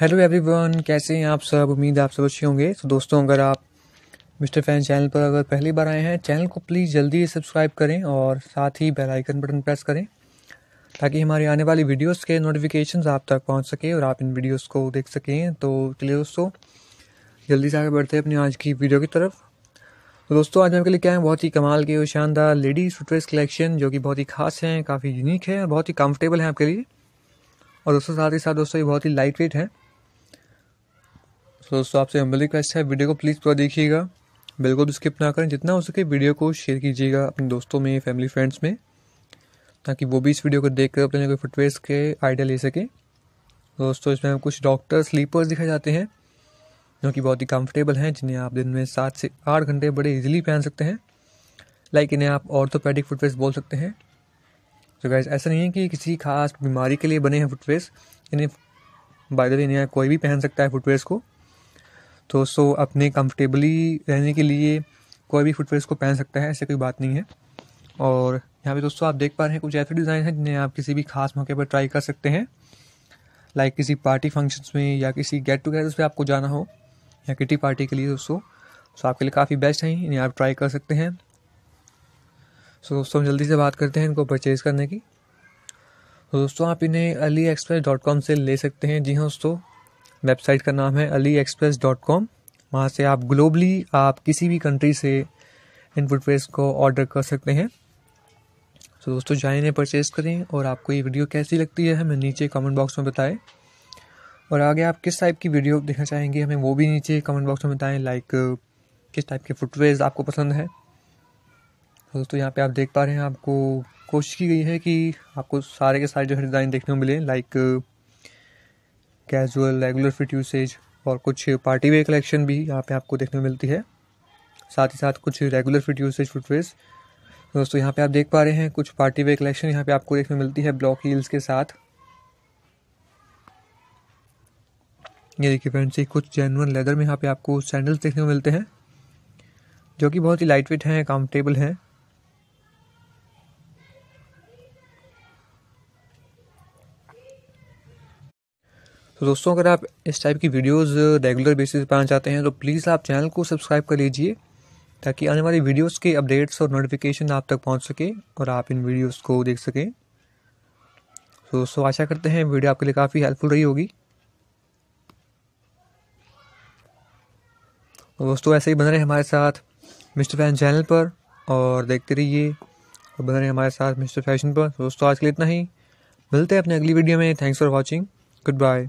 hello everyone कैसे हैं आप सब उम्मीद आप सब अच्छे होंगे तो दोस्तों अगर आप मिस्टर फैन चैनल पर अगर पहली बार आए हैं चैनल को प्लीज़ जल्दी सब्सक्राइब करें और साथ ही बेल आइकन बटन प्रेस करें ताकि हमारे आने वाली वीडियोस के नोटिफिकेशंस आप तक पहुंच सके और आप इन वीडियोस को देख सकें तो चलिए दोस्तों जल्दी से आगे बढ़ते हैं अपनी आज की वीडियो की तरफ तो दोस्तों आज मैं आपके लिए क्या है बहुत ही कमाल के और शानदार लेडीज़ फुटवेयर कलेक्शन जो कि बहुत ही खास हैं काफ़ी यूनिक है और बहुत ही कम्फर्टेबल है आपके लिए और दोस्तों साथ ही साथ दोस्तों ये बहुत ही लाइट वेट है तो दोस्तों आपसे हम्बल रिक्वेस्ट है वीडियो को प्लीज़ पूरा देखिएगा बिल्कुल भी स्किप ना करें जितना हो सके वीडियो को शेयर कीजिएगा अपने दोस्तों में फैमिली फ्रेंड्स में ताकि वो भी इस वीडियो को देख कर अपने कोई फुटवेयर्स के आइडिया ले सके दोस्तों इसमें कुछ डॉक्टर स्लीपर्स दिखाए जाते हैं जो कि बहुत ही कंफर्टेबल हैं जिन्हें आप दिन में सात से आठ घंटे बड़े इजीली पहन सकते हैं लाइक इन्हें आप ऑर्थोपेडिक फुटवेयर्स बोल सकते हैं तो गैस ऐसा नहीं है कि किसी खास बीमारी के लिए बने हैं फुटवेयर्स इन्हें बाय द वे इन्हें कोई भी पहन सकता है फुटवेयर्स को तो सो अपने कंफर्टेबली रहने के लिए कोई भी फुटवेयर इसको पहन सकता है ऐसे कोई बात नहीं है और यहाँ पे दोस्तों आप देख पा रहे हैं कुछ ऐसे डिज़ाइन हैं जिन्हें आप किसी भी खास मौके पर ट्राई कर सकते हैं लाइक किसी पार्टी फंक्शंस में या किसी गेट टुगेदर्स पे आपको जाना हो या किटी पार्टी के लिए दोस्तों सो आपके लिए काफ़ी बेस्ट हैं इन्हें आप ट्राई कर सकते हैं सो दोस्तों हम जल्दी से बात करते हैं इनको परचेज़ करने की तो दोस्तों आप इन्हें अली एक्सप्रेस डॉट कॉम से ले सकते हैं जी हाँ दोस्तों वेबसाइट का नाम है अली एक्सप्रेस डॉट कॉम वहाँ से आप ग्लोबली आप किसी भी कंट्री से इन फुटवेयर्स को ऑर्डर कर सकते हैं तो दोस्तों जाएँ इन्हें परचेज़ करें और आपको ये वीडियो कैसी लगती है हमें नीचे कमेंट बॉक्स में बताएं और आगे आप किस टाइप की वीडियो देखना चाहेंगे हमें वो भी नीचे कमेंट बॉक्स में बताएं लाइक किस टाइप के फुटवेयर्स आपको पसंद है तो दोस्तों यहाँ पे आप देख पा रहे हैं आपको कोशिश की गई है कि आपको सारे के सारे जो है डिज़ाइन देखने को मिले like casual regular fit usage और कुछ पार्टी वेयर कलेक्शन भी यहाँ पे आपको देखने मिलती है साथ ही साथ कुछ रेगुलर फिट यूसेज फुटवेयर दोस्तों यहाँ पे आप देख पा रहे हैं कुछ पार्टी वेयर कलेक्शन यहाँ पे आपको देखने मिलती है ब्लॉक हील्स के साथ ये देखिए फ्रेंड्स ये कुछ जेनुअन लेदर में यहाँ पे आपको सैंडल्स देखने को मिलते हैं जो कि बहुत ही लाइट वेट हैं कम्फर्टेबल हैं तो दोस्तों अगर आप इस टाइप की वीडियोस रेगुलर बेसिस पर आना चाहते हैं तो प्लीज़ आप चैनल को सब्सक्राइब कर लीजिए ताकि आने वाली वीडियोस के अपडेट्स और नोटिफिकेशन आप तक पहुंच सके और आप इन वीडियोस को देख सकें तो दोस्तों आशा करते हैं वीडियो आपके लिए काफ़ी हेल्पफुल रही होगी तो दोस्तों ऐसे ही बन रहे हमारे साथ मिस्टर फैन चैनल पर और देखते रहिए और बन रहे हमारे साथ मिस्टर फैशन पर तो दोस्तों आज के लिए इतना ही मिलते हैं अपने अगली वीडियो में thanks for watching good bye